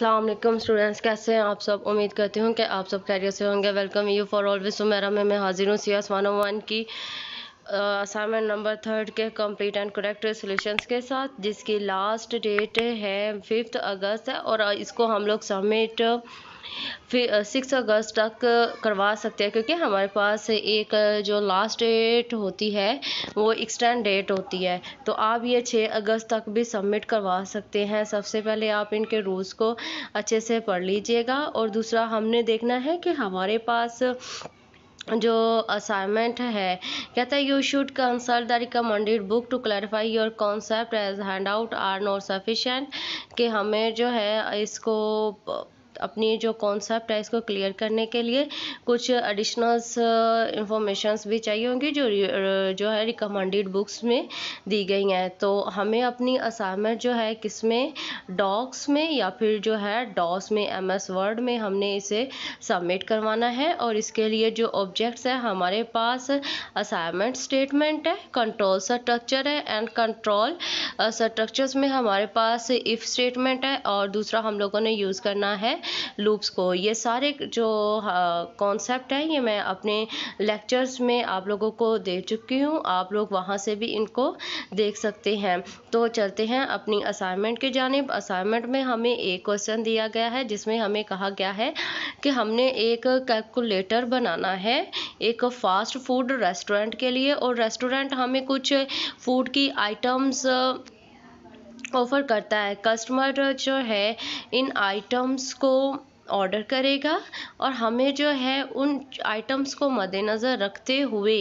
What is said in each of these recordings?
अस्सलाम वालेकुम स्टूडेंट्स कैसे हैं आप सब उम्मीद करती हूँ कि आप सब कैरियर से होंगे welcome you for always Sumera में मैं हाजिर हूँ C S one O one की असाइनमेंट नंबर थर्ड के कंप्लीट एंड करेक्ट सोल्यूशन के साथ जिसकी लास्ट डेट है फिफ्थ अगस्त है और इसको हम लोग सबमिट फिर सिक्स अगस्त तक करवा सकते हैं क्योंकि हमारे पास एक जो लास्ट डेट होती है वो एक्सटेंड डेट होती है तो आप ये छः अगस्त तक भी सबमिट करवा सकते हैं सबसे पहले आप इनके रूल्स को अच्छे से पढ़ लीजिएगा और दूसरा हमने देखना है कि हमारे पास जो असाइनमेंट है कहता है you should consult the recommended book to clarify your concept as handout are not sufficient कि हमें जो है इसको अपनी जो कॉन्सेप्ट है इसको क्लियर करने के लिए कुछ एडिशनल्स इंफॉर्मेशंस uh, भी चाहिए होंगी जो uh, जो है रिकमेंडेड बुक्स में दी गई हैं तो हमें अपनी असाइनमेंट जो है किस में डॉक्स में या फिर जो है डॉस में एम एस वर्ड में हमने इसे सबमिट करवाना है और इसके लिए जो ऑब्जेक्ट्स है हमारे पास असाइनमेंट स्टेटमेंट है कंट्रोल स्ट्रक्चर है एंड कंट्रोल स्ट्रक्चर्स में हमारे पास इफ़ स्टेटमेंट है और दूसरा हम लोगों ने यूज़ करना है लूप्स को ये सारे जो कॉन्सेप्ट हाँ, है ये मैं अपने लेक्चर्स में आप लोगों को दे चुकी हूँ आप लोग वहाँ से भी इनको देख सकते हैं तो चलते हैं अपनी असाइनमेंट की जानब असाइनमेंट में हमें एक क्वेश्चन दिया गया है जिसमें हमें कहा गया है कि हमने एक कैलकुलेटर बनाना है एक फास्ट फूड रेस्टोरेंट के लिए और रेस्टोरेंट हमें कुछ फूड की आइटम्स ऑफ़र करता है कस्टमर जो है इन आइटम्स को ऑर्डर करेगा और हमें जो है उन आइटम्स को मद्देनज़र रखते हुए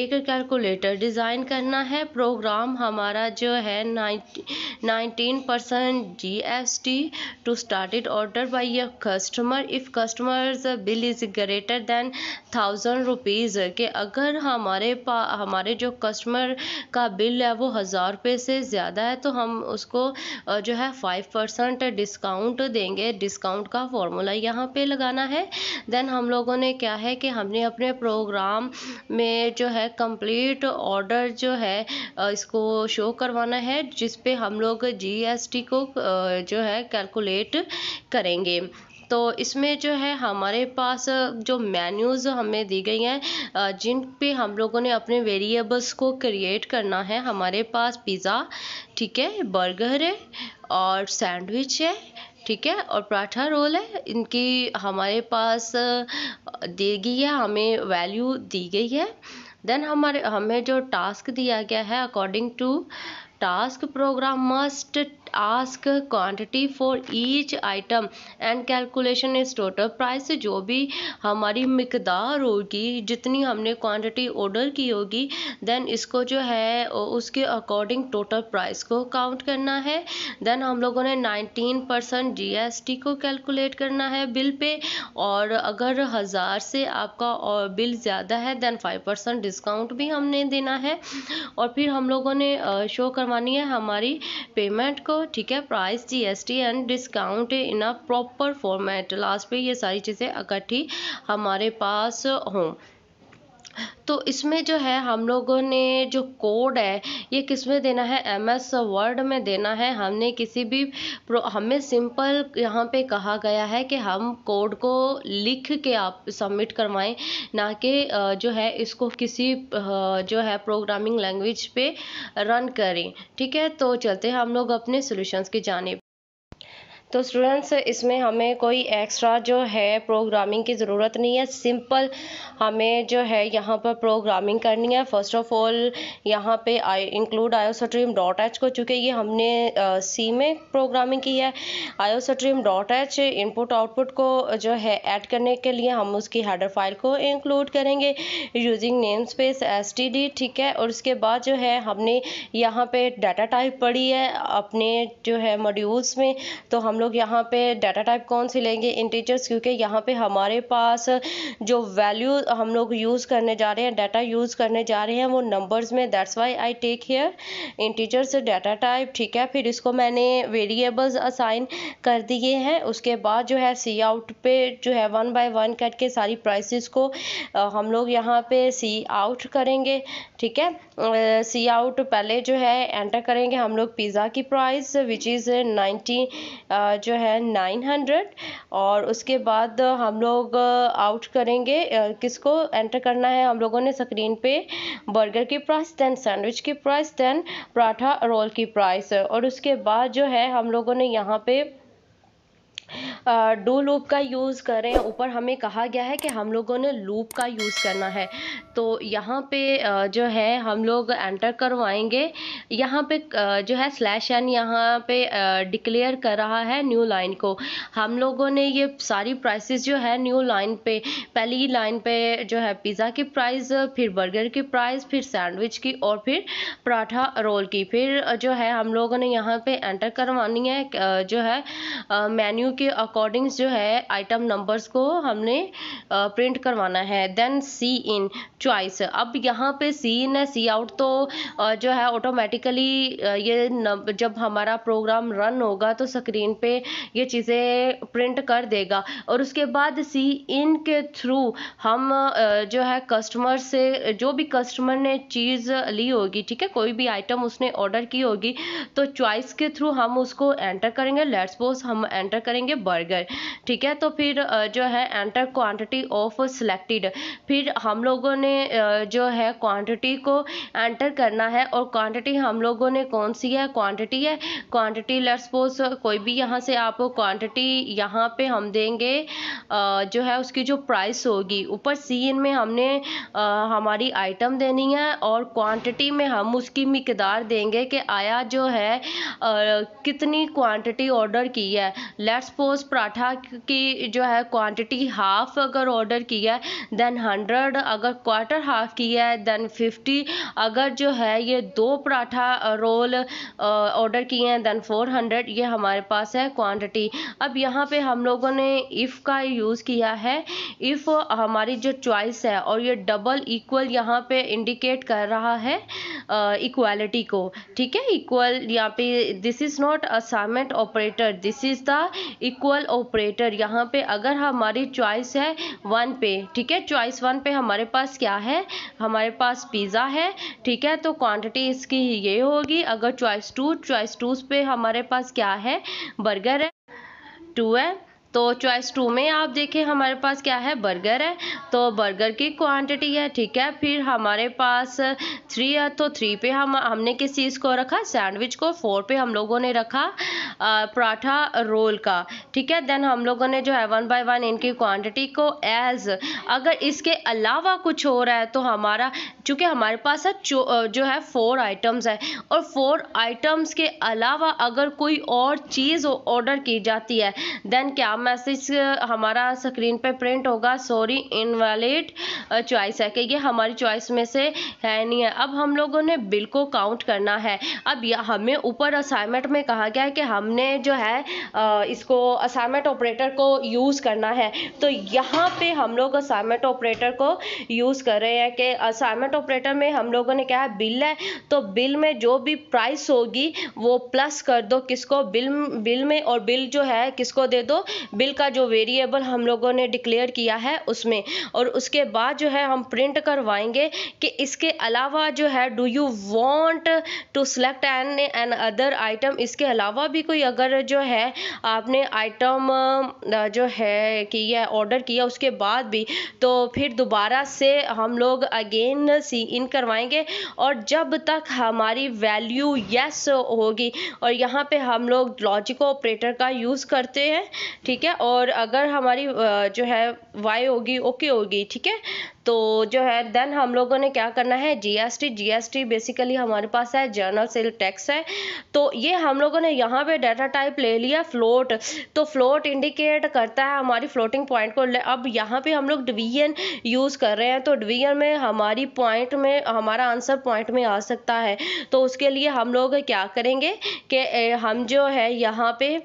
एक कैलकुलेटर डिज़ाइन करना है प्रोग्राम हमारा जो है nineteen percent G S T to start it order by your customer if customers bill is greater than thousand rupees के अगर हमारे पा हमारे जो कस्टमर का बिल है वो हज़ार रुपये से ज़्यादा है तो हम उसको जो है फाइव परसेंट डिस्काउंट देंगे डिस्काउंट का फॉर्म फॉर्मूला यहाँ पे लगाना है देन हम लोगों ने क्या है कि हमने अपने प्रोग्राम में जो है कंप्लीट ऑर्डर जो है इसको शो करवाना है जिस पे हम लोग जीएसटी को जो है कैलकुलेट करेंगे तो इसमें जो है हमारे पास जो मेन्यूज़ हमें दी गई हैं जिन पे हम लोगों ने अपने वेरिएबल्स को क्रिएट करना है हमारे पास पिज़्ज़ा ठीक है बर्गर है और सैंडविच है ठीक है और पराठा रोल है इनकी हमारे पास दी गई है हमें वैल्यू दी गई है देन हमारे हमें जो टास्क दिया गया है according to task program must ask quantity for each item and calculation is total price जो भी हमारी मकदार होगी जितनी हमने क्वांटिटी ऑर्डर की होगी देन इसको जो है उसके अकॉर्डिंग टोटल प्राइस को काउंट करना है देन हम लोगों ने 19 परसेंट जी को कैलकुलेट करना है बिल पे और अगर हज़ार से आपका और बिल ज़्यादा है देन फाइव परसेंट डिस्काउंट भी हमने देना है और फिर हम लोगों ने शो करवानी है हमारी पेमेंट को ठीक है price GST and discount in a proper format last पे ये सारी चीज़ें इकट्ठी हमारे पास हों तो इसमें जो है हम लोगों ने जो कोड है ये किस में देना है एम एस वर्ड में देना है हमने किसी भी हमें सिंपल यहाँ पे कहा गया है कि हम कोड को लिख के आप सबमिट करवाएं ना कि जो है इसको किसी जो है प्रोग्रामिंग लैंग्वेज पे रन करें ठीक है तो चलते हैं हम लोग अपने सॉल्यूशंस की जाने तो स्टूडेंट्स इसमें हमें कोई एक्स्ट्रा जो है प्रोग्रामिंग की ज़रूरत नहीं है सिंपल हमें जो है यहाँ पर प्रोग्रामिंग करनी है फर्स्ट ऑफ ऑल यहाँ पे I include iostream dot h को चूँकि ये हमने सी में प्रोग्रामिंग की है iostream dot h input output को जो है ऐड करने के लिए हम उसकी हेडर फाइल को इंक्लूड करेंगे using namespace S T D ठीक है और उसके बाद जो है हमने यहाँ पर डाटा टाइप पढ़ी है अपने जो है मोड्यूल्स में तो हम हम लोग यहाँ पे डाटा टाइप कौन सी लेंगे इंटीजर्स क्योंकि यहाँ पे हमारे पास जो वैल्यू हम लोग यूज़ करने जा रहे हैं डाटा यूज़ करने जा रहे हैं वो नंबर्स में that's why I take here integers data type ठीक है फिर इसको मैंने वेरिएबल्स असाइन कर दिए हैं उसके बाद जो है सी आउट पे जो है वन बाई वन करके सारी प्राइसिस को हम लोग यहाँ पे सी आउट करेंगे ठीक है सी आउट पहले जो है एंटर करेंगे हम लोग पिज़्ज़ा की प्राइस विच इज़ नाइन्टी जो है नाइन हंड्रेड और उसके बाद हम लोग आउट करेंगे किसको एंटर करना है हम लोगों ने स्क्रीन पे बर्गर की प्राइस दैन सैंडविच की प्राइस दैन पराठा रोल की प्राइस और उसके बाद जो है हम लोगों ने यहाँ पे डो लूप का यूज़ करें ऊपर हमें कहा गया है कि हम लोगों ने लूप का यूज़ करना है तो यहाँ पे जो है हम लोग एंटर करवाएंगे यहाँ पे जो है स्लैश एन यहाँ पे डिक्लेयर कर रहा है न्यू लाइन को हम लोगों ने ये सारी प्राइसेस जो है न्यू लाइन पे पहली लाइन पे जो है पिज़्ज़ा की प्राइस फिर बर्गर की प्राइस फिर सैंडविच की और फिर पराठा रोल की फिर जो है हम लोगों ने यहाँ पर एंटर करवानी है जो है मेन्यू के अकॉर्डिंग्स जो है आइटम नंबर्स को हमने प्रिंट करवाना है देन सी इन चॉइस अब यहाँ पे सी इन है सी आउट तो जो है ऑटोमेटिकली ये जब हमारा प्रोग्राम रन होगा तो स्क्रीन पे ये चीज़ें प्रिंट कर देगा और उसके बाद सी इन के थ्रू हम जो है कस्टमर से जो भी कस्टमर ने चीज़ ली होगी ठीक है कोई भी आइटम उसने ऑर्डर की होगी तो चॉइस के थ्रू हम उसको एंटर करेंगे लेट्स बोस हम एंटर करेंगे बर्थ बढ़ गए ठीक है तो फिर जो है एंटर क्वांटिटी ऑफ सिलेक्टेड फिर हम लोगों ने जो है क्वांटिटी को एंटर करना है और क्वांटिटी हम लोगों ने कौन सी है क्वांटिटी है क्वांटिटी लेट्स सपोज कोई भी यहाँ से आप क्वांटिटी यहाँ पे हम देंगे जो है उसकी जो प्राइस होगी ऊपर सी सीन में हमने हमारी आइटम देनी है और क्वांटिटी में हम उसकी मकदार देंगे कि आया जो है कितनी क्वांटिटी ऑर्डर की है लेट्स सपोज पराठा की जो है क्वांटिटी हाफ अगर ऑर्डर किया है देन हंड्रेड अगर क्वार्टर हाफ किया है देन फिफ्टी अगर जो है ये दो पराठा रोल ऑर्डर किए हैं देन फोर हंड्रेड ये हमारे पास है क्वांटिटी अब यहाँ पे हम लोगों ने इफ़ का यूज़ किया है इफ़ हमारी जो चॉइस है और ये डबल इक्वल यहाँ पे इंडिकेट कर रहा है इक्वालिटी को ठीक है इक्वल यहाँ पे this is not assignment operator this is the equal multiple operator यहाँ पे अगर हमारी चॉइस है वन पे ठीक है चॉइस वन पे हमारे पास क्या है हमारे पास पिज़्ज़ा है ठीक है तो क्वांटिटी इसकी ये होगी अगर चॉइस टू चॉइस टू पे हमारे पास क्या है बर्गर है टू है तो चॉइस टू में आप देखें हमारे पास क्या है बर्गर है तो बर्गर की क्वांटिटी है ठीक है फिर हमारे पास थ्री है तो थ्री पे हम हमने किस चीज़ को रखा सैंडविच को फोर पे हम लोगों ने रखा पराठा रोल का ठीक है देन हम लोगों ने जो है वन बाय वन इनकी क्वांटिटी को एज अगर इसके अलावा कुछ हो रहा है तो हमारा चूँकि हमारे पास है जो है फोर आइटम्स है और फोर आइटम्स के अलावा अगर कोई और चीज़ ऑर्डर की जाती है देन क्या मैसेज uh, हमारा स्क्रीन पे प्रिंट होगा सॉरी इनवैलिड चॉइस है कि ये हमारी चॉइस में से है नहीं है अब हम लोगों ने बिल को काउंट करना है अब यह हमें ऊपर असाइनमेंट में कहा गया है कि हमने जो है uh, इसको असाइनमेंट ऑपरेटर को यूज़ करना है तो यहाँ पे हम लोग असाइनमेंट ऑपरेटर को यूज़ कर रहे हैं कि असाइनमेंट ऑपरेटर में हम लोगों ने क्या है बिल है तो बिल में जो भी प्राइस होगी वो प्लस कर दो किसको बिल बिल में और बिल जो है किसको दे दो बिल का जो वेरिएबल हम लोगों ने डिक्लेयर किया है उसमें और उसके बाद जो है हम प्रिंट करवाएंगे कि इसके अलावा जो है do you want to select an an other item इसके अलावा भी कोई अगर जो है आपने आइटम जो है किया ऑर्डर किया उसके बाद भी तो फिर दोबारा से हम लोग अगेन सी इन करवाएंगे और जब तक हमारी वैल्यू यस होगी और यहाँ पे हम लोग लॉजिक ऑपरेटर का यूज़ करते हैं ठीक ठीक है और अगर हमारी जो है वाई होगी ओके होगी ठीक है तो जो है देन हम लोगों ने क्या करना है जीएसटी जीएसटी बेसिकली हमारे पास है जर्नल सेल टैक्स है तो ये हम लोगों ने यहाँ पे डाटा टाइप ले लिया फ्लोट तो फ्लोट इंडिकेट करता है हमारी फ्लोटिंग पॉइंट को अब यहाँ पे हम लोग डिवीजन यूज़ कर रहे हैं तो डिवीजन में हमारी पॉइंट में हमारा आंसर पॉइंट में आ सकता है तो उसके लिए हम लोग क्या करेंगे कि हम जो है यहाँ पे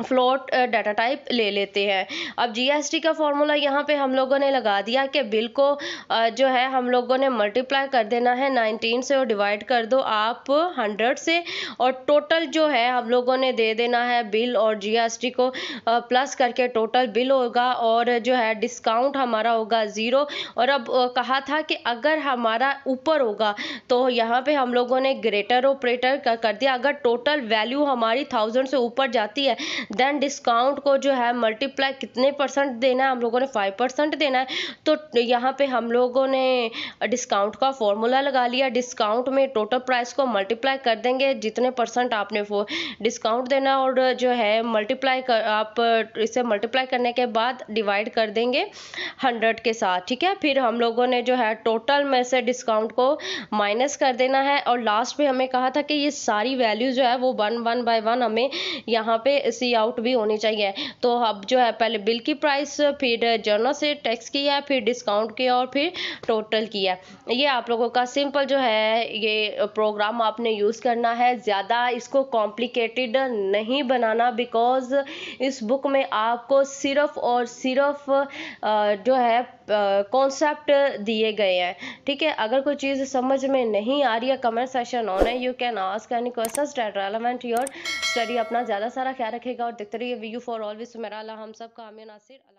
फ्लोट डाटा टाइप ले लेते हैं अब जीएसटी का फॉर्मूला यहाँ पे हम लोगों ने लगा दिया कि बिल को uh, जो है हम लोगों ने मल्टीप्लाई कर देना है 19 से और डिवाइड कर दो आप 100 से और टोटल जो है हम लोगों ने दे देना है बिल और जीएसटी को प्लस uh, करके टोटल बिल होगा और जो है डिस्काउंट हमारा होगा ज़ीरो और अब uh, कहा था कि अगर हमारा ऊपर होगा तो यहाँ पर हम लोगों ने ग्रेटर ऑपरेटर कर दिया अगर टोटल वैल्यू हमारी थाउजेंड से ऊपर जाती है देन डिस्काउंट को जो है मल्टीप्लाई कितने परसेंट देना है हम लोगों ने फाइव परसेंट देना है तो यहाँ पे हम लोगों ने डिस्काउंट का फॉर्मूला लगा लिया डिस्काउंट में टोटल प्राइस को मल्टीप्लाई कर देंगे जितने परसेंट आपने डिस्काउंट देना और जो है मल्टीप्लाई कर आप इसे मल्टीप्लाई करने के बाद डिवाइड कर देंगे हंड्रेड के साथ ठीक है फिर हम लोगों ने जो है टोटल में से डिस्काउंट को माइनस कर देना है और लास्ट में हमें कहा था कि ये सारी वैल्यू जो है वो वन वन बाय वन हमें यहाँ पे सी पे आउट भी होनी चाहिए तो अब जो है पहले बिल की प्राइस फिर जर्नल से टैक्स की है फिर डिस्काउंट की और फिर टोटल की है ये आप लोगों का सिंपल जो है ये प्रोग्राम आपने यूज़ करना है ज़्यादा इसको कॉम्प्लिकेटेड नहीं बनाना बिकॉज इस बुक में आपको सिर्फ और सिर्फ जो है कॉन्सेप्ट दिए गए हैं ठीक है अगर कोई चीज़ समझ में नहीं आ रही है कमेंट सेशन ऑन है you can ask any question relevant your study अपना ज़्यादा सारा ख्याल रखेगा रहिएगा और देखते रहिए V U for always Sumera हम सब का आमिर नासिर अला